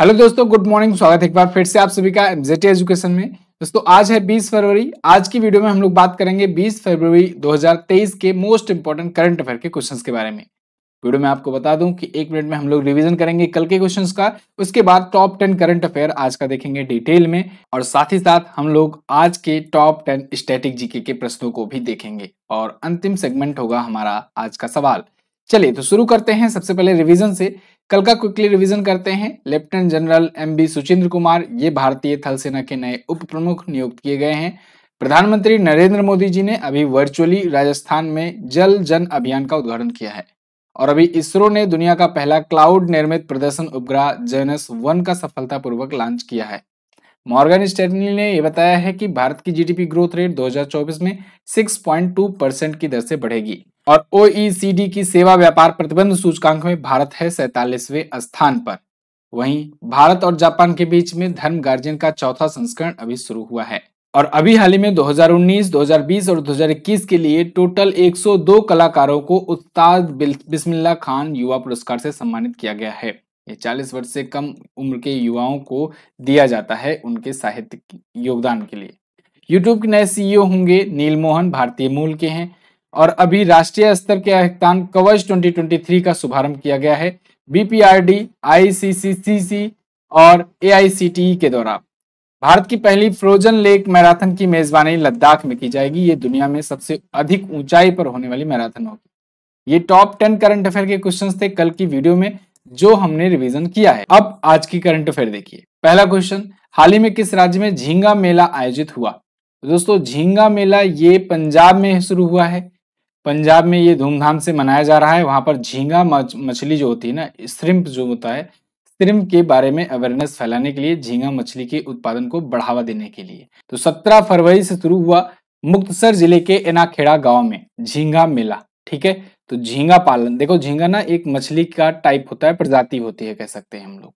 hello दोस्तों good morning स्वागत है एक बार फिर से आप सभी का एमजेटी एजुकेशन में दोस्तों आज है 20 फरवरी आज की वीडियो में हम लोग बात करेंगे 20 फरवरी 2023 के मोस्ट इंपॉर्टेंट करंट अफेयर के क्वेश्चंस के बारे में वीडियो में आपको बता दूं कि एक मिनट में हम लोग रिविजन करेंगे कल के क्वेश्चन का उसके बाद टॉप टेन करंट अफेयर आज का देखेंगे डिटेल में और साथ ही साथ हम लोग आज के टॉप टेन स्टेटिक जीके के प्रश्नों को भी देखेंगे और अंतिम सेगमेंट होगा हमारा आज का सवाल चलिए तो शुरू करते हैं सबसे पहले रिवीजन से कल का क्विकली रिवीजन करते हैं lieutenant general M B Suchindra Kumar ये भारतीय थल सेना के नए उप प्रमुख नियुक्त किए गए हैं प्रधानमंत्री नरेंद्र मोदी जी ने अभी वर्चुअली राजस्थान में जल जन अभियान का उद्घाटन किया है और अभी इसरो ने दुनिया का पहला क्लाउड निर्मित प्रदर्शन उपग्रह जेनस वन का सफलतापूर्वक लॉन्च किया है मॉर्गन स्टेटनी ने यह बताया है कि भारत की जीडीपी ग्रोथ रेट 2024 में 6.2 परसेंट की दर से बढ़ेगी और ओईसीडी e की सेवा व्यापार प्रतिबंध सूचकांक में भारत है सैतालीसवें स्थान पर वहीं भारत और जापान के बीच में धर्म गार्जियन का चौथा संस्करण अभी शुरू हुआ है और अभी हाल ही में 2019, 2020 और 2021 के लिए टोटल 102 कलाकारों को उस्ताद बिस्मिल्ला खान युवा पुरस्कार से सम्मानित किया गया है यह चालीस वर्ष से कम उम्र के युवाओं को दिया जाता है उनके साहित्य योगदान के लिए यूट्यूब के नए सीईओ e होंगे नीलमोहन भारतीय मूल के हैं और अभी राष्ट्रीय स्तर के अहतान कवच 2023 का शुभारंभ किया गया है बीपीआरडी आईसीसीसीसी और एआईसीटीई e के द्वारा भारत की पहली फ्रोजन लेक मैराथन की मेजबानी लद्दाख में की जाएगी ये दुनिया में सबसे अधिक ऊंचाई पर होने वाली मैराथन होगी ये टॉप टेन करंट अफेयर के क्वेश्चंस थे कल की वीडियो में जो हमने रिवीजन किया है अब आज की करंट अफेयर देखिए पहला क्वेश्चन हाल ही में किस राज्य में झींगा मेला आयोजित हुआ तो दोस्तों झींगा मेला ये पंजाब में शुरू हुआ है पंजाब में ये धूमधाम से मनाया जा रहा है वहां पर झींगा मछली जो होती है ना श्रिम्प जो होता है श्रिम्प के बारे में अवेयरनेस फैलाने के लिए झींगा मछली के उत्पादन को बढ़ावा देने के लिए तो 17 फरवरी से शुरू हुआ मुक्तसर जिले के एनाखेड़ा गांव में झींगा मेला ठीक है तो झींगा पालन देखो झींगा ना एक मछली का टाइप होता है प्रजाति होती है कह सकते हैं हम लोग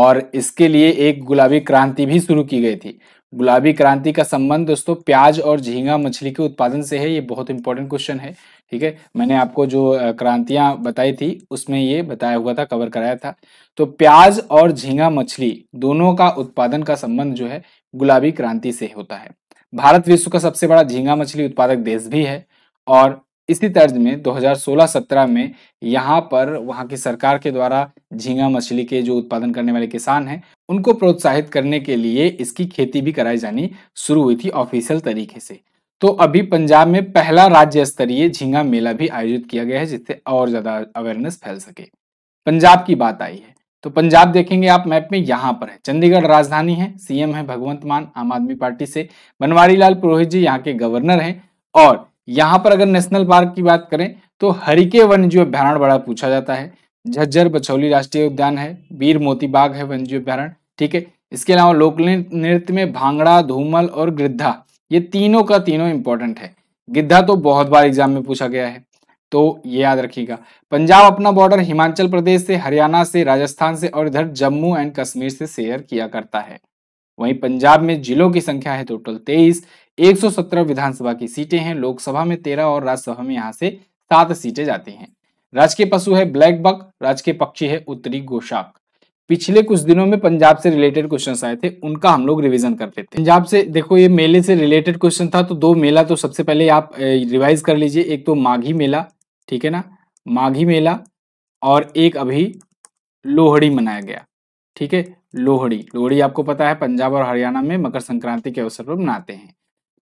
और इसके लिए एक गुलाबी क्रांति भी शुरू की गई थी गुलाबी क्रांति का संबंध दोस्तों प्याज और झींगा मछली के उत्पादन से है ये बहुत इंपॉर्टेंट क्वेश्चन है ठीक है मैंने आपको जो क्रांतियां बताई थी उसमें ये बताया हुआ था कवर कराया था तो प्याज और झींगा मछली दोनों का उत्पादन का संबंध जो है गुलाबी क्रांति से होता है भारत विश्व का सबसे बड़ा झींगा मछली उत्पादक देश भी है और इसी तर्ज में 2016-17 में यहाँ पर वहाँ की सरकार के द्वारा झींगा मछली के जो उत्पादन करने वाले किसान हैं उनको प्रोत्साहित करने के लिए इसकी खेती भी कराई जानी शुरू हुई थी ऑफिशियल तरीके से तो अभी पंजाब में पहला राज्य स्तरीय झींगा मेला भी आयोजित किया गया है जिससे और ज़्यादा अवेयरनेस फैल सके पंजाब की बात आई है तो पंजाब देखेंगे आप मैप में यहाँ पर है चंडीगढ़ राजधानी है सीएम है भगवंत मान आम आदमी पार्टी से बनवारी लाल पुरोहित जी यहाँ के गवर्नर हैं और यहाँ पर अगर नेशनल पार्क की बात करें तो हरिके वन अभ्यारण बड़ा पूछा जाता है झज्जर बछौली राष्ट्रीय उद्यान है वीर मोती बाग है वन अभ्यारण ठीक है इसके अलावा लोक नृत्य में भांगड़ा धूमल और गिद्धा ये तीनों का तीनों इंपॉर्टेंट है गिद्धा तो बहुत बार एग्जाम में पूछा गया है तो ये याद रखिएगा पंजाब अपना बॉर्डर हिमाचल प्रदेश से हरियाणा से राजस्थान से और इधर जम्मू एंड कश्मीर से शेयर किया करता है वहीं पंजाब में जिलों की संख्या है टोटल तेईस 117 विधानसभा की सीटें हैं लोकसभा में 13 और राज्यसभा में यहाँ से सात सीटें जाती हैं राज्य के पशु है ब्लैक बक राज्य के पक्षी है उत्तरी गोशाक पिछले कुछ दिनों में पंजाब से रिलेटेड क्वेश्चन आए थे उनका हम लोग रिवीजन कर लेते हैं पंजाब से देखो ये मेले से रिलेटेड क्वेश्चन था तो दो मेला तो सबसे पहले आप रिवाइज कर लीजिए एक तो माघी मेला ठीक है ना माघी मेला और एक अभी लोहड़ी मनाया गया ठीक है लोहड़ी लोहड़ी आपको पता है पंजाब और हरियाणा में मकर संक्रांति के अवसर पर मनाते हैं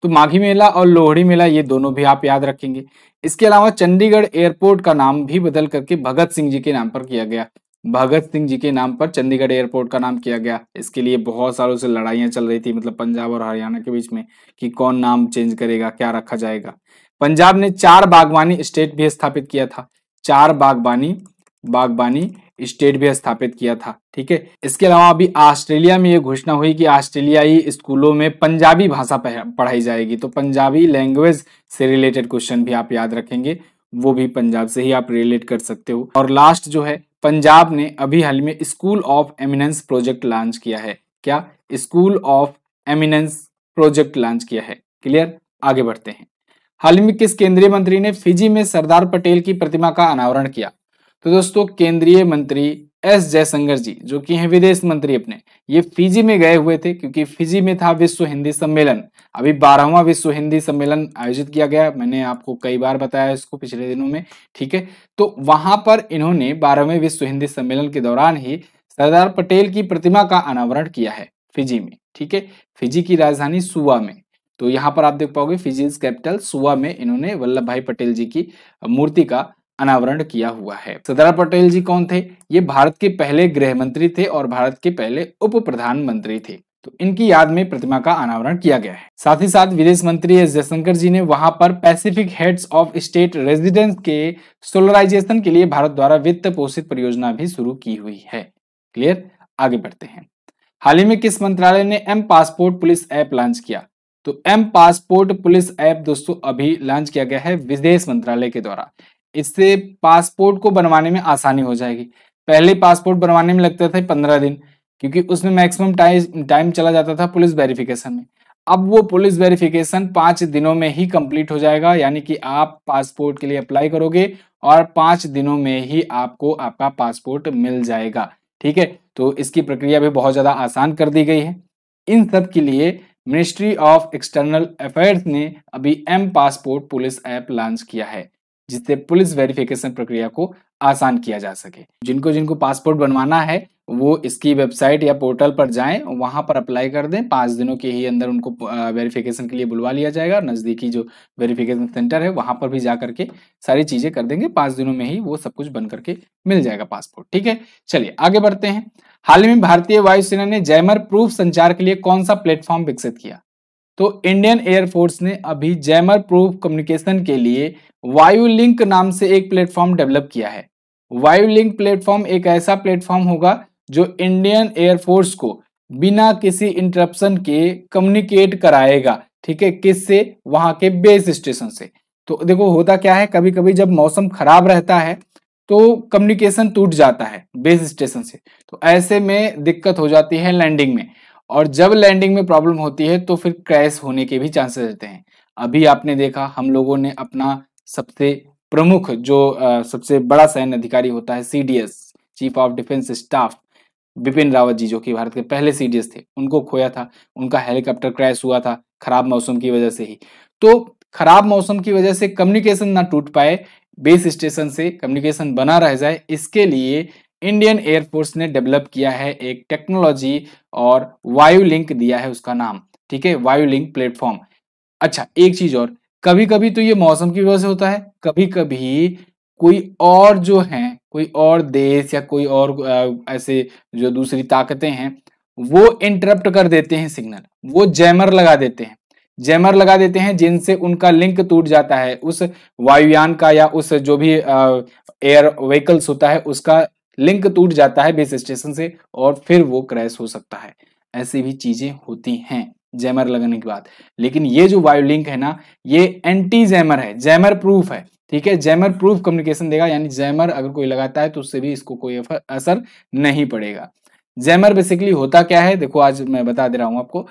तो माघी मेला और लोहड़ी मेला ये दोनों भी आप याद रखेंगे इसके अलावा चंडीगढ़ एयरपोर्ट का नाम भी बदल करके भगत सिंह जी के नाम पर किया गया भगत सिंह जी के नाम पर चंडीगढ़ एयरपोर्ट का नाम किया गया इसके लिए बहुत सालों से लड़ाइयाँ चल रही थी मतलब पंजाब और हरियाणा के बीच में कि कौन नाम चेंज करेगा क्या रखा जाएगा पंजाब ने चार बागवानी स्टेट भी स्थापित किया था चार बागवानी बागबानी स्टेट भी स्थापित किया था ठीक है इसके अलावा अभी ऑस्ट्रेलिया में ये घोषणा हुई कि ऑस्ट्रेलियाई स्कूलों में पंजाबी भाषा पढ़ाई जाएगी तो पंजाबी लैंग्वेज से रिलेटेड क्वेश्चन भी आप याद रखेंगे वो भी पंजाब से ही आप रिलेट कर सकते हो और लास्ट जो है पंजाब ने अभी हाल में school of eminence project launch किया है क्या school of eminence project launch किया है क्लियर आगे बढ़ते हैं हाल में किस केंद्रीय मंत्री ने फिजी में सरदार पटेल की प्रतिमा का अनावरण किया तो दोस्तों केंद्रीय मंत्री एस जयशंकर जी जो कि हैं विदेश मंत्री अपने ये फिजी में गए हुए थे क्योंकि फिजी में था विश्व हिंदी सम्मेलन अभी बारहवां विश्व हिंदी सम्मेलन आयोजित किया गया मैंने आपको कई बार बताया इसको पिछले दिनों में ठीक है तो वहां पर इन्होंने बारहवें विश्व हिंदी सम्मेलन के दौरान ही सरदार पटेल की प्रतिमा का अनावरण किया है फिजी में ठीक है फिजी की राजधानी सुवा में तो यहाँ पर आप देख पाओगे फिजी कैपिटल सुआ में इन्होंने वल्लभ भाई पटेल जी की मूर्ति का अनावरण किया हुआ है सरदार पटेल जी कौन थे ये भारत के पहले गृह मंत्री थे और भारत के पहले उप प्रधानमंत्री थे तो इनकी याद में प्रतिमा का अनावरण किया गया है साथ ही साथ विदेश मंत्री एस जयशंकर जी ने वहां पर Pacific heads of state residence के सोलराइजेशन के लिए भारत द्वारा वित्त पोषित परियोजना भी शुरू की हुई है क्लियर आगे बढ़ते हैं हाल ही में किस मंत्रालय ने M passport police app launch किया तो एम पासपोर्ट पुलिस ऐप दोस्तों अभी लॉन्च किया गया है विदेश मंत्रालय के द्वारा इससे पासपोर्ट को बनवाने में आसानी हो जाएगी पहले पासपोर्ट बनवाने में लगता था पंद्रह दिन क्योंकि उसमें मैक्सिमम टाइम टाइम चला जाता था पुलिस वेरिफिकेशन में अब वो पुलिस वेरिफिकेशन पाँच दिनों में ही कंप्लीट हो जाएगा यानी कि आप पासपोर्ट के लिए अप्लाई करोगे और पाँच दिनों में ही आपको आपका पासपोर्ट मिल जाएगा ठीक है तो इसकी प्रक्रिया भी बहुत ज़्यादा आसान कर दी गई है इन सब के लिए मिनिस्ट्री ऑफ एक्सटर्नल अफेयर्स ने अभी M passport police app launch किया है जिससे पुलिस वेरिफिकेशन प्रक्रिया को आसान किया जा सके जिनको जिनको पासपोर्ट बनवाना है वो इसकी वेबसाइट या पोर्टल पर जाएं वहां पर अप्लाई कर दें पाँच दिनों के ही अंदर उनको वेरिफिकेशन के लिए बुलवा लिया जाएगा नज़दीकी जो वेरिफिकेशन सेंटर है वहां पर भी जा करके सारी चीज़ें कर देंगे पाँच दिनों में ही वो सब कुछ बन करके मिल जाएगा पासपोर्ट ठीक है चलिए आगे बढ़ते हैं हाल ही में भारतीय वायुसेना ने जैमर प्रूफ संचार के लिए कौन सा प्लेटफॉर्म विकसित किया तो इंडियन एयरफोर्स ने अभी जैमर प्रूफ कम्युनिकेशन के लिए वायु लिंक नाम से एक प्लेटफॉर्म डेवलप किया है वायु लिंक प्लेटफॉर्म एक ऐसा प्लेटफॉर्म होगा जो इंडियन एयरफोर्स को बिना किसी इंटरप्शन के कम्युनिकेट कराएगा ठीक है किससे वहां के बेस स्टेशन से तो देखो होता क्या है कभी कभी जब मौसम खराब रहता है तो कम्युनिकेशन टूट जाता है बेस स्टेशन से तो ऐसे में दिक्कत हो जाती है लैंडिंग में और जब लैंडिंग में प्रॉब्लम होती है तो फिर क्रैश होने के भी चांसेस रहते हैं अभी आपने देखा हम लोगों ने अपना सबसे प्रमुख जो सबसे बड़ा सैन्य अधिकारी होता है CDS chief of defence staff Bipin Rawat ji जो कि भारत के पहले सीडीएस थे उनको खोया था उनका हेलीकॉप्टर क्रैश हुआ था खराब मौसम की वजह से ही तो खराब मौसम की वजह से कम्युनिकेशन ना टूट पाए बेस स्टेशन से कम्युनिकेशन बना रह जाए इसके लिए इंडियन एयरफोर्स ने डेवलप किया है एक टेक्नोलॉजी और वायु लिंक दिया है उसका नाम ठीक है वायु लिंक प्लेटफॉर्म अच्छा एक चीज और कभी कभी तो ये मौसम की वजह से होता है कभी कभी कोई और जो है कोई और देश या कोई और ऐसे जो दूसरी ताकतें हैं वो इंटरप्ट कर देते हैं सिग्नल वो जैमर लगा देते हैं जैमर लगा देते हैं जिनसे उनका लिंक टूट जाता है उस वायुयान का या उस जो भी एयर व्हीकल्स होता है उसका लिंक टूट जाता है बेस स्टेशन से और फिर वो क्रैश हो सकता है ऐसी भी चीजें होती हैं जैमर लगने के बाद लेकिन ये जो लिंक है ना ये एंटी जैमर है जैमर प्रूफ है ठीक है जैमर प्रूफ कम्युनिकेशन देगा यानी जैमर अगर कोई लगाता है तो उससे भी इसको कोई असर नहीं पड़ेगा जैमर बेसिकली होता क्या है देखो आज मैं बता दे रहा हूं आपको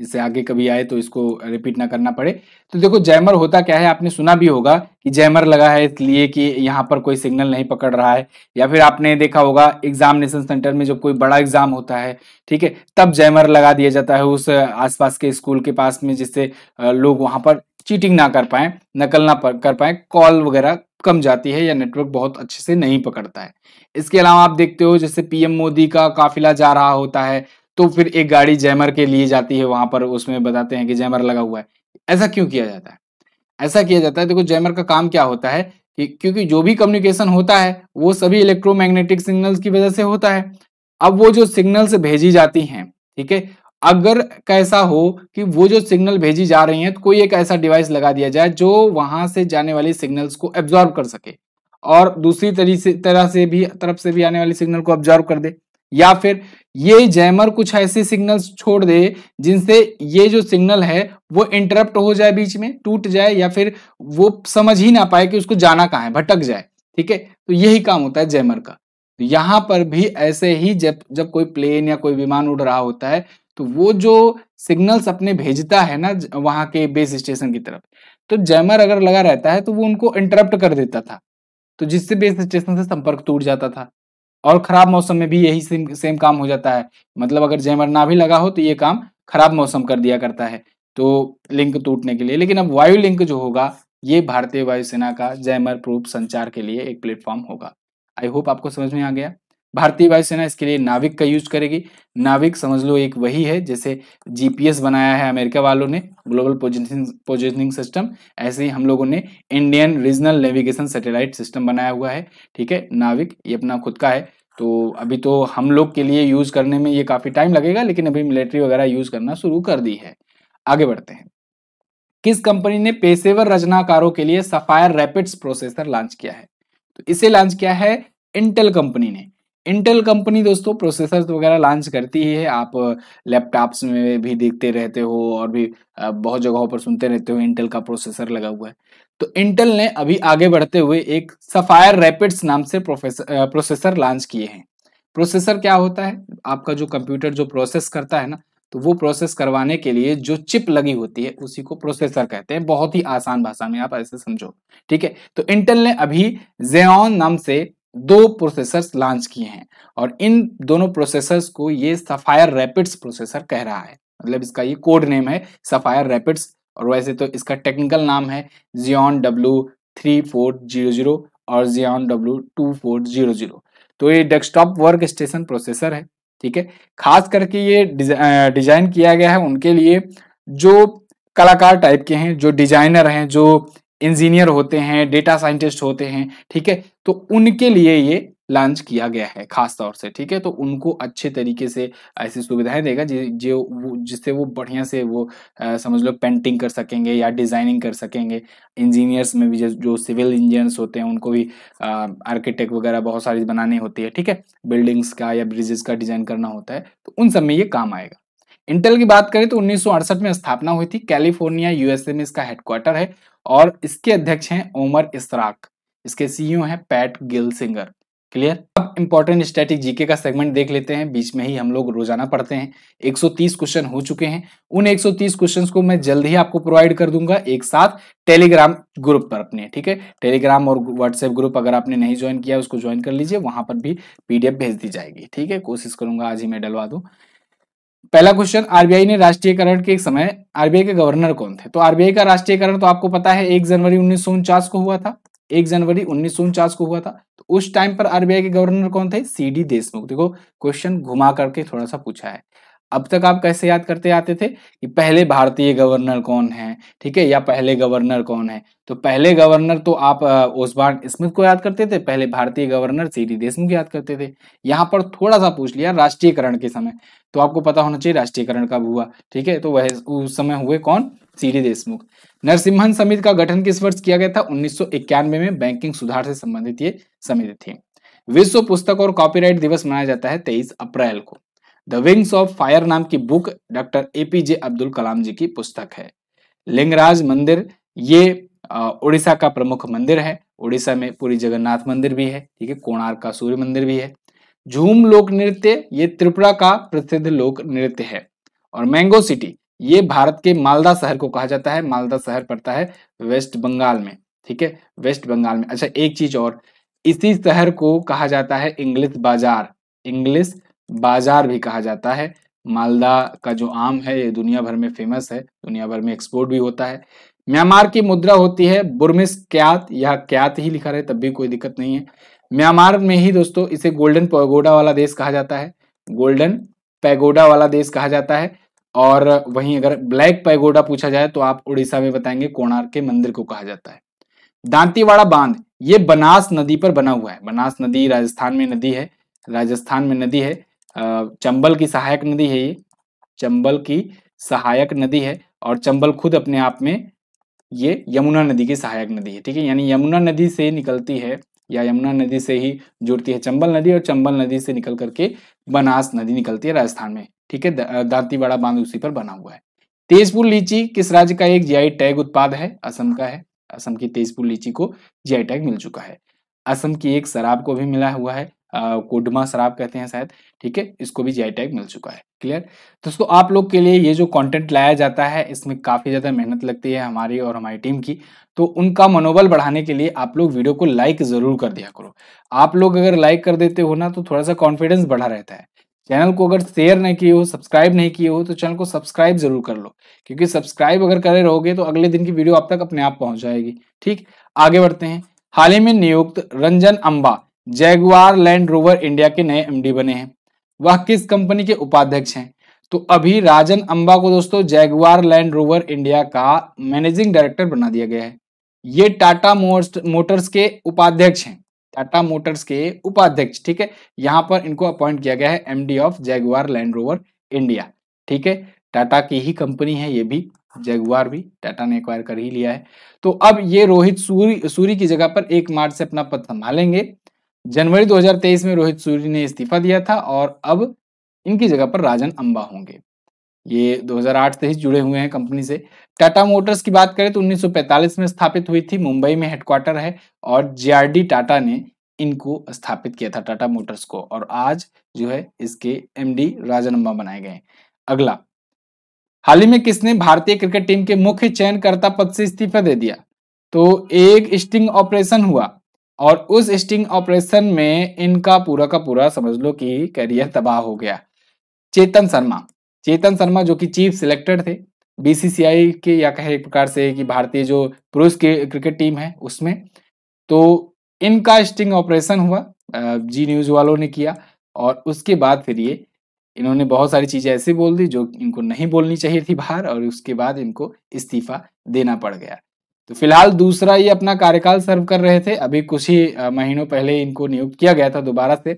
जिससे आगे कभी आए तो इसको रिपीट ना करना पड़े तो देखो जैमर होता क्या है आपने सुना भी होगा कि जैमर लगा है इसलिए कि यहाँ पर कोई सिग्नल नहीं पकड़ रहा है या फिर आपने देखा होगा एग्जामिनेशन सेंटर में जब कोई बड़ा एग्जाम होता है ठीक है तब जैमर लगा दिया जाता है उस आसपास के स्कूल के पास में जिससे लोग वहाँ पर चीटिंग ना कर पाए नकल ना कर पाए कॉल वगैरह कम जाती है या नेटवर्क बहुत अच्छे से नहीं पकड़ता है इसके अलावा आप देखते हो जैसे पीएम मोदी का काफिला जा रहा होता है तो फिर एक गाड़ी जैमर के लिए जाती है वहां पर उसमें बताते हैं कि जैमर लगा हुआ है ऐसा क्यों किया जाता है ऐसा किया जाता है देखो जैमर का काम क्या होता है कि क्योंकि जो भी कम्युनिकेशन होता है वो सभी इलेक्ट्रोमैग्नेटिक सिग्नल्स की वजह से होता है अब वो जो सिग्नल्स भेजी जाती हैं ठीक है अगर कैसा हो कि वो जो सिग्नल भेजी जा रही हैं तो कोई एक ऐसा डिवाइस लगा दिया जाए जो वहां से जाने वाले सिग्नल्स को एब्जॉर्ब कर सके और दूसरी तरह से भी तरफ से भी आने वाले सिग्नल को ऑब्जॉर्व कर दे या फिर ये जैमर कुछ ऐसे सिग्नल्स छोड़ दे जिनसे ये जो सिग्नल है वो इंटरप्ट हो जाए बीच में टूट जाए या फिर वो समझ ही ना पाए कि उसको जाना कहाँ है भटक जाए ठीक है तो यही काम होता है जैमर का तो यहाँ पर भी ऐसे ही जब जब कोई प्लेन या कोई विमान उड़ रहा होता है तो वो जो सिग्नल्स अपने भेजता है ना वहां के बेस स्टेशन की तरफ तो जैमर अगर लगा रहता है तो वो उनको इंटरप्ट कर देता था तो जिससे बेस स्टेशन से संपर्क टूट जाता था और खराब मौसम में भी यही सेम सेम काम हो जाता है मतलब अगर जैमर ना भी लगा हो तो ये काम खराब मौसम कर दिया करता है तो लिंक टूटने के लिए लेकिन अब वायु लिंक जो होगा ये भारतीय वायुसेना का जैमर प्रूफ संचार के लिए एक प्लेटफॉर्म होगा आई होप आपको समझ में आ गया भारतीय वायुसेना इसके लिए नाविक का यूज करेगी नाविक समझ लो एक वही है जैसे जीपीएस बनाया है अमेरिका वालों ने ग्लोबल पोजिशनिंग पोजिशनिंग सिस्टम ऐसे ही हम लोगों ने Indian regional navigation satellite system बनाया हुआ है ठीक है नाविक ये अपना खुद का है तो अभी तो हम लोग के लिए यूज करने में ये काफी टाइम लगेगा लेकिन अभी मिलिट्री वगैरह यूज करना शुरू कर दी है आगे बढ़ते हैं किस कंपनी ने पेशेवर रचनाकारों के लिए सफायर रैपिड्स प्रोसेसर लॉन्च किया है तो इसे लॉन्च किया है इंटेल कंपनी ने इंटेल कंपनी दोस्तों प्रोसेसर्स वगैरह लॉन्च करती ही है आप लैपटॉप्स में भी देखते रहते हो और भी बहुत जगहों पर सुनते रहते हो इंटेल का प्रोसेसर लगा हुआ है तो इंटेल ने अभी आगे बढ़ते हुए एक सफायर रैपिड्स नाम से प्रोफेसर प्रोसेसर लॉन्च किए हैं प्रोसेसर क्या होता है आपका जो कंप्यूटर जो प्रोसेस करता है ना तो वो प्रोसेस करवाने के लिए जो चिप लगी होती है उसी को प्रोसेसर कहते हैं बहुत ही आसान भाषा में आप ऐसे समझो ठीक है तो इंटेल ने अभी जेन नाम से दो प्रोसेसर्स लॉन्च किए हैं और इन दोनों प्रोसेसर्स को ये सफायर रैपिड्स प्रोसेसर कह रहा है मतलब इसका ये कोड नेम है सफायर रैपिड्स और वैसे तो इसका टेक्निकल नाम है Xeon W three four zero zero और Xeon W two four zero zero तो ये डेस्कटॉप वर्क स्टेशन प्रोसेसर है ठीक है खास करके ये डिजाइन किया गया है उनके लिए जो कलाकार टाइप के हैं जो डिजाइनर हैं जो इंजीनियर होते हैं डेटा साइंटिस्ट होते हैं ठीक है तो उनके लिए ये लॉन्च किया गया है खास तौर से ठीक है तो उनको अच्छे तरीके से ऐसी सुविधाएं देगा जो वो जिससे वो बढ़िया से वो आ, समझ लो पेंटिंग कर सकेंगे या डिज़ाइनिंग कर सकेंगे इंजीनियर्स में भी जो सिविल इंजीनियर्स होते हैं उनको भी आर्किटेक्ट वगैरह बहुत सारी बनानी होती है ठीक है बिल्डिंग्स का या ब्रिजेस का डिज़ाइन करना होता है तो उन सब में ये काम आएगा इंटेल की बात करें तो उन्नीस में स्थापना हुई थी कैलिफोर्निया यूएसए में इसका हेडक्वार्टर है और इसके अध्यक्ष हैं ओमर इसराक इसके सीईओ e हैं पैट गिल सिंगर क्लियर अब इंपॉर्टेंट स्टैटिक जीके का सेगमेंट देख लेते हैं बीच में ही हम लोग रोजाना पढ़ते हैं 130 क्वेश्चन हो चुके हैं उन 130 क्वेश्चंस को मैं जल्द ही आपको प्रोवाइड कर दूंगा एक साथ टेलीग्राम ग्रुप पर अपने ठीक है टेलीग्राम और व्हाट्सएप ग्रुप अगर आपने नहीं ज्वाइन किया उसको ज्वाइन कर लीजिए वहां पर भी पीडीएफ भेज दी जाएगी ठीक है कोशिश करूंगा आज ही मैं डलवा दू पहला क्वेश्चन आरबीआई ने राष्ट्रीयकरण के समय आरबीआई के गवर्नर कौन थे तो आरबीआई का राष्ट्रीयकरण तो आपको पता है एक जनवरी उन्नीस को हुआ था एक जनवरी उन्नीस को हुआ था तो उस टाइम पर आरबीआई के गवर्नर कौन थे सीडी देशमुख देखो क्वेश्चन घुमा करके थोड़ा सा पूछा है अब तक आप कैसे याद करते आते थे कि पहले भारतीय गवर्नर कौन है ठीक है या पहले गवर्नर कौन है तो पहले गवर्नर तो आप ओसबान स्मिथ को याद करते थे पहले भारतीय गवर्नर सी डी देशमुख याद करते थे यहाँ पर थोड़ा सा पूछ लिया राष्ट्रीयकरण के समय तो आपको पता होना चाहिए राष्ट्रीयकरण कब हुआ ठीक है तो वह उस समय हुए कौन सी डी देशमुख नरसिम्हन समिति का गठन किस वर्ष किया गया था उन्नीस में बैंकिंग सुधार से संबंधित ये समिति थी विश्व पुस्तक और कॉपीराइट दिवस मनाया जाता है तेईस अप्रैल को द विंग्स ऑफ फायर नाम की book doctor APJ Abdul Kalam ji की पुस्तक है लिंगराज मंदिर ये उड़ीसा का प्रमुख मंदिर है उड़ीसा में पूरी जगन्नाथ मंदिर भी है ठीक है कोणार्क का सूर्य मंदिर भी है झूम लोक नृत्य ये त्रिपुरा का प्रसिद्ध लोक नृत्य है और मैंगो सिटी ये भारत के मालदा शहर को कहा जाता है मालदा शहर पड़ता है वेस्ट बंगाल में ठीक है वेस्ट बंगाल में अच्छा एक चीज और इसी शहर को कहा जाता है इंग्लिश बाजार इंग्लिश बाजार भी कहा जाता है मालदा का जो आम है ये दुनिया भर में फेमस है दुनिया भर में एक्सपोर्ट भी होता है म्यांमार की मुद्रा होती है बुरमिस क्यात यह क्यात ही लिखा रहे तब भी कोई दिक्कत नहीं है म्यांमार में ही दोस्तों इसे गोल्डन पैगोडा वाला देश कहा जाता है गोल्डन पैगोडा वाला देश कहा जाता है और वहीं अगर ब्लैक पैगोडा पूछा जाए तो आप उड़ीसा में बताएंगे कोणार के मंदिर को कहा जाता है दांतीवाड़ा बांध ये बनास नदी पर बना हुआ है बनास नदी राजस्थान में नदी है राजस्थान में नदी है चंबल की सहायक नदी है ये चंबल की सहायक नदी है और चंबल खुद अपने आप में ये यमुना नदी की सहायक नदी है ठीक है यानी यमुना नदी से निकलती है या यमुना नदी से ही जुड़ती है चंबल नदी और चंबल नदी से निकल करके बनास नदी निकलती है राजस्थान में ठीक है दांतीवाड़ा बांध उसी पर बना हुआ है तेजपुर लीची किस राज्य का एक जीआई टैग उत्पाद है असम का है असम की तेजपुर लीची को जीआई टैग मिल चुका है असम की एक शराब को भी मिला हुआ है कोडमा शराब कहते हैं शायद ठीक है इसको भी जी टैग मिल चुका है क्लियर तो दोस्तों आप लोग के लिए ये जो कंटेंट लाया जाता है इसमें काफ़ी ज़्यादा मेहनत लगती है हमारी और हमारी टीम की तो उनका मनोबल बढ़ाने के लिए आप लोग वीडियो को लाइक ज़रूर कर दिया करो आप लोग अगर लाइक कर देते हो ना तो थोड़ा सा कॉन्फिडेंस बढ़ा रहता है चैनल को अगर शेयर नहीं किए हो सब्सक्राइब नहीं किए हो तो चैनल को सब्सक्राइब जरूर कर लो क्योंकि सब्सक्राइब अगर करे रहोगे तो अगले दिन की वीडियो आप तक अपने आप पहुंच जाएगी ठीक आगे बढ़ते हैं हाल ही में नियुक्त Ranjan Amba Jaguar Land Rover India के नए एमडी बने हैं वह किस कंपनी के उपाध्यक्ष हैं तो अभी राजन अंबा को दोस्तों जैगुआर लैंड रोवर इंडिया का मैनेजिंग डायरेक्टर बना दिया गया है ये टाटा मोटर्स के उपाध्यक्ष हैं टाटा मोटर्स के उपाध्यक्ष ठीक है यहां पर इनको अपॉइंट किया गया है MD of Jaguar Land Rover India ठीक है टाटा की ही कंपनी है ये भी जैगुआर भी टाटा ने एक्वायर कर ही लिया है तो अब ये रोहित सूरी सूरी की जगह पर एक मार्च से अपना पद संभालेंगे जनवरी 2023 में रोहित सूरी ने इस्तीफा दिया था और अब इनकी जगह पर राजन अम्बा होंगे ये 2008 से ही जुड़े हुए हैं कंपनी से टाटा मोटर्स की बात करें तो 1945 में स्थापित हुई थी मुंबई में हेडक्वार्टर है और जे टाटा ने इनको स्थापित किया था टाटा मोटर्स को और आज जो है इसके एमडी राजन अम्बा बनाए गए अगला हाल ही में किसने भारतीय क्रिकेट टीम के मुख्य चयनकर्ता पद से इस्तीफा दे दिया तो एक स्टिंग ऑपरेशन हुआ और उस स्टिंग ऑपरेशन में इनका पूरा का पूरा समझ लो कि करियर तबाह हो गया चेतन शर्मा चेतन शर्मा जो कि चीफ सिलेक्टेड थे बीसीसीआई के या कहे एक प्रकार से कि भारतीय जो पुरुष के क्रिकेट टीम है उसमें तो इनका स्टिंग ऑपरेशन हुआ जी न्यूज़ वालों ने किया और उसके बाद फिर ये इन्होंने बहुत सारी चीज़ें ऐसी बोल दी जो इनको नहीं बोलनी चाहिए थी बाहर और उसके बाद इनको इस्तीफा देना पड़ गया तो फिलहाल दूसरा ये अपना कार्यकाल सर्व कर रहे थे अभी कुछ ही महीनों पहले इनको नियुक्त किया गया था दोबारा से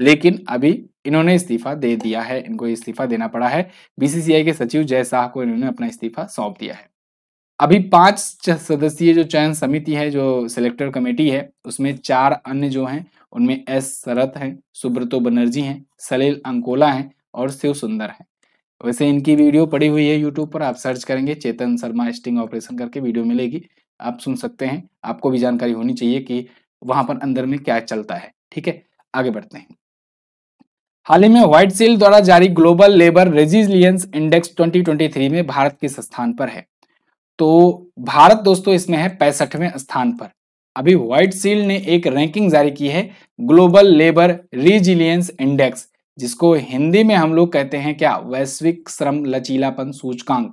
लेकिन अभी इन्होंने इस्तीफा दे दिया है इनको इस्तीफा देना पड़ा है बीसीसीआई के सचिव जय शाह को इन्होंने अपना इस्तीफा सौंप दिया है अभी पांच सदस्यीय जो चयन समिति है जो सिलेक्टर कमेटी है उसमें चार अन्य जो हैं उनमें एस शरत हैं सुब्रतो बनर्जी हैं सलील अंकोला हैं और शिव सुंदर हैं वैसे इनकी वीडियो पड़ी हुई है यूट्यूब पर आप सर्च करेंगे चेतन शर्मा स्टिंग ऑपरेशन करके वीडियो मिलेगी आप सुन सकते हैं आपको भी जानकारी होनी चाहिए कि वहां पर अंदर में क्या चलता है ठीक है आगे बढ़ते हैं हाल ही में व्हाइट सील द्वारा जारी ग्लोबल लेबर रेजिलियंस इंडेक्स 2023 में भारत किस स्थान पर है तो भारत दोस्तों इसमें है पैंसठवें स्थान पर अभी व्हाइट सील ने एक रैंकिंग जारी की है ग्लोबल लेबर रेजिलियंस इंडेक्स जिसको हिंदी में हम लोग कहते हैं क्या वैश्विक श्रम लचीलापन सूचकांक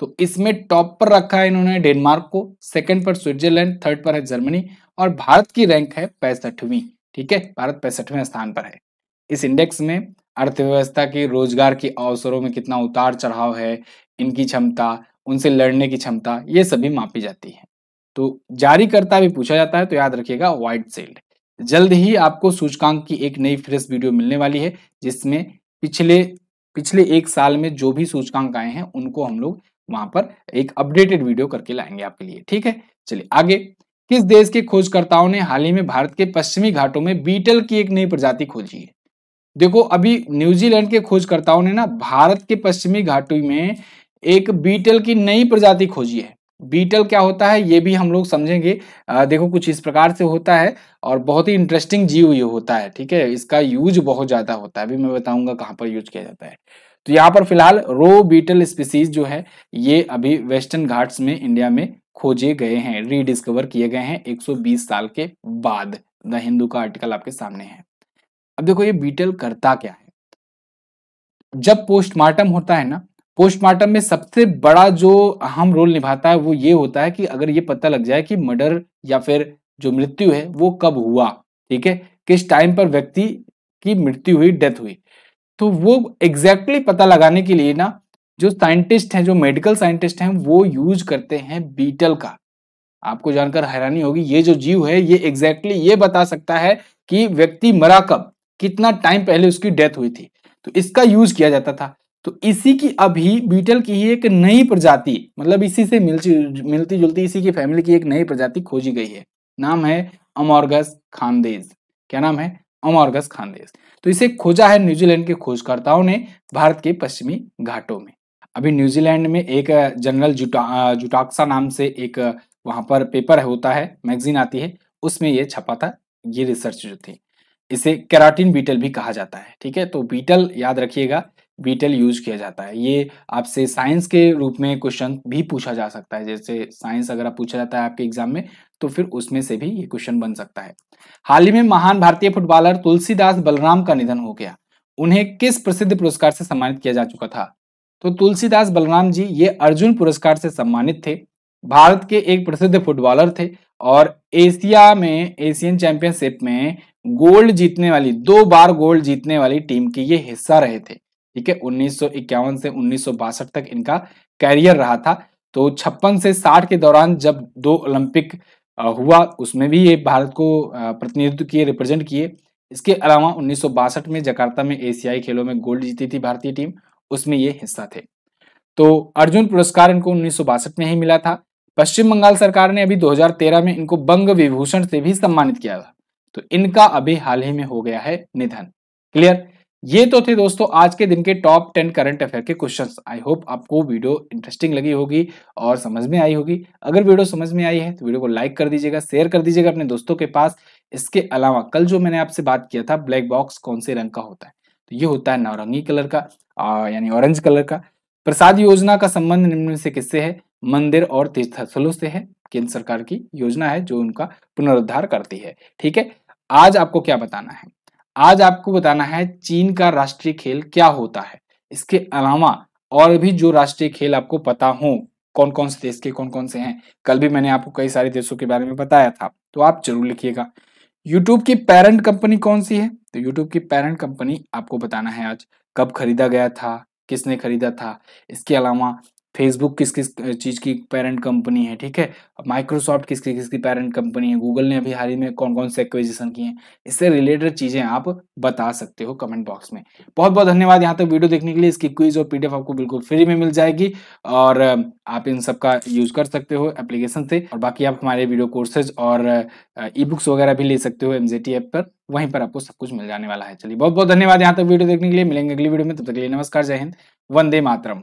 तो इसमें टॉप पर रखा है इन्होंने डेनमार्क को सेकंड पर स्विट्जरलैंड थर्ड पर है जर्मनी और भारत की रैंक है पैंसठवीं ठीक है भारत पैंसठवें स्थान पर है इस इंडेक्स में अर्थव्यवस्था के रोजगार के अवसरों में कितना उतार चढ़ाव है इनकी क्षमता उनसे लड़ने की क्षमता ये सभी मापी जाती है तो जारी करता भी पूछा जाता है तो याद रखिएगा व्हाइट सेल्ड जल्द ही आपको सूचकांक की एक नई फ्रेश वीडियो मिलने वाली है जिसमें पिछले पिछले एक साल में जो भी सूचकांक आए हैं उनको हम लोग वहां पर एक अपडेटेड वीडियो करके लाएंगे आपके लिए ठीक है चलिए आगे किस देश के खोजकर्ताओं ने हाल ही में भारत के पश्चिमी घाटों में बीटल की एक नई प्रजाति खोजी है देखो अभी न्यूजीलैंड के खोजकर्ताओं ने ना भारत के पश्चिमी घाटी में एक बीटल की नई प्रजाति खोजी है बीटल क्या होता है ये भी हम लोग समझेंगे आ, देखो कुछ इस प्रकार से होता है और बहुत ही इंटरेस्टिंग जीव ये होता है ठीक है इसका यूज बहुत ज्यादा होता है अभी मैं बताऊंगा कहाँ पर यूज किया जाता है तो यहाँ पर फिलहाल रो बीटल स्पीसीज जो है ये अभी वेस्टर्न घाट्स में इंडिया में खोजे गए हैं रीडिस्कवर किए गए हैं 120 साल के बाद द हिंदू का आर्टिकल आपके सामने है अब देखो ये बीटल करता क्या है जब पोस्टमार्टम होता है ना पोस्टमार्टम में सबसे बड़ा जो अहम रोल निभाता है वो ये होता है कि अगर ये पता लग जाए कि मर्डर या फिर जो मृत्यु है वो कब हुआ ठीक है किस टाइम पर व्यक्ति की मृत्यु हुई डेथ हुई तो वो एग्जैक्टली exactly पता लगाने के लिए ना जो साइंटिस्ट हैं जो मेडिकल साइंटिस्ट हैं वो यूज करते हैं बीटल का आपको जानकर हैरानी होगी ये जो जीव है ये एग्जैक्टली exactly ये बता सकता है कि व्यक्ति मरा कब कितना टाइम पहले उसकी डेथ हुई थी तो इसका यूज किया जाता था तो इसी की अभी बीटल की ही एक नई प्रजाति मतलब इसी से मिलती मिलती जुलती इसी की फैमिली की एक नई प्रजाति खोजी गई है नाम है अमोर्गस खानदेज क्या नाम है अमोर्गस खानदेज तो इसे खोजा है न्यूजीलैंड के खोजकर्ताओं ने भारत के पश्चिमी घाटों में अभी न्यूजीलैंड में एक जनरल जुटा जुटाक्सा नाम से एक वहां पर पेपर होता है मैगजीन आती है उसमें ये छपा था ये रिसर्च जो थी इसे कैराटिन बीटल भी कहा जाता है ठीक है तो बीटल याद रखिएगा बीटेल यूज किया जाता है ये आपसे साइंस के रूप में क्वेश्चन भी पूछा जा सकता है जैसे साइंस अगर आप पूछा जाता है आपके एग्जाम में तो फिर उसमें से भी ये क्वेश्चन बन सकता है हाल ही में महान भारतीय फुटबॉलर तुलसीदास बलराम का निधन हो गया उन्हें किस प्रसिद्ध पुरस्कार से सम्मानित किया जा चुका था तो तुलसीदास बलराम जी ये अर्जुन पुरस्कार से सम्मानित थे भारत के एक प्रसिद्ध फुटबॉलर थे और एशिया में एशियन चैंपियनशिप में गोल्ड जीतने वाली दो बार गोल्ड जीतने वाली टीम के ये हिस्सा रहे थे ठीक है उन्नीस से उन्नीस तक इनका कैरियर रहा था तो छप्पन से साठ के दौरान जब दो ओलंपिक हुआ उसमें भी ये भारत को प्रतिनिधित्व किए रिप्रेजेंट किए इसके अलावा उन्नीस में जकार्ता में एशियाई खेलों में गोल्ड जीती थी भारतीय टीम उसमें ये हिस्सा थे तो अर्जुन पुरस्कार इनको उन्नीस में ही मिला था पश्चिम बंगाल सरकार ने अभी 2013 में इनको बंग विभूषण से भी सम्मानित किया था तो इनका अभी हाल ही में हो गया है निधन क्लियर ये तो थे दोस्तों आज के दिन के टॉप टेन करंट अफेयर के क्वेश्चंस आई होप आपको वीडियो इंटरेस्टिंग लगी होगी और समझ में आई होगी अगर वीडियो समझ में आई है तो वीडियो को लाइक कर दीजिएगा शेयर कर दीजिएगा अपने दोस्तों के पास इसके अलावा कल जो मैंने आपसे बात किया था ब्लैक बॉक्स कौन से रंग का होता है तो ये होता है नारंगी कलर का यानी ऑरेंज कलर का प्रसाद योजना का संबंध निम्न से किससे है मंदिर और तीर्थस्थलों से है केंद्र सरकार की योजना है जो उनका पुनरुद्धार करती है ठीक है आज आपको क्या बताना है आज आपको बताना है चीन का राष्ट्रीय खेल क्या होता है इसके अलावा और भी जो राष्ट्रीय खेल आपको पता हो कौन कौन से देश के कौन कौन से हैं कल भी मैंने आपको कई सारे देशों के बारे में बताया था तो आप जरूर लिखिएगा यूट्यूब की पेरेंट कंपनी कौन सी है तो यूट्यूब की पेरेंट कंपनी आपको बताना है आज कब खरीदा गया था किसने खरीदा था इसके अलावा फेसबुक किस किस चीज़ की पेरेंट कंपनी है ठीक है माइक्रोसॉफ्ट किस किस की पेरेंट कंपनी है गूगल ने अभी हाल ही में कौन कौन से एक्विजिशन किए हैं इससे रिलेटेड चीज़ें आप बता सकते हो कमेंट बॉक्स में बहुत बहुत धन्यवाद यहाँ तक तो वीडियो देखने के लिए इसकी क्विज और पीडीएफ आपको बिल्कुल फ्री में मिल जाएगी और आप इन सब का यूज कर सकते हो एप्लीकेशन से और बाकी आप हमारे वीडियो कोर्सेज और ई बुक्स वगैरह भी ले सकते हो एम ऐप पर वहीं पर आपको सब कुछ मिल जाने वाला है चलिए बहुत बहुत धन्यवाद यहाँ तक वीडियो देखने के लिए मिलेंगे अगली वीडियो में तब तक के लिए नमस्कार जय हिंद वंदे मातरम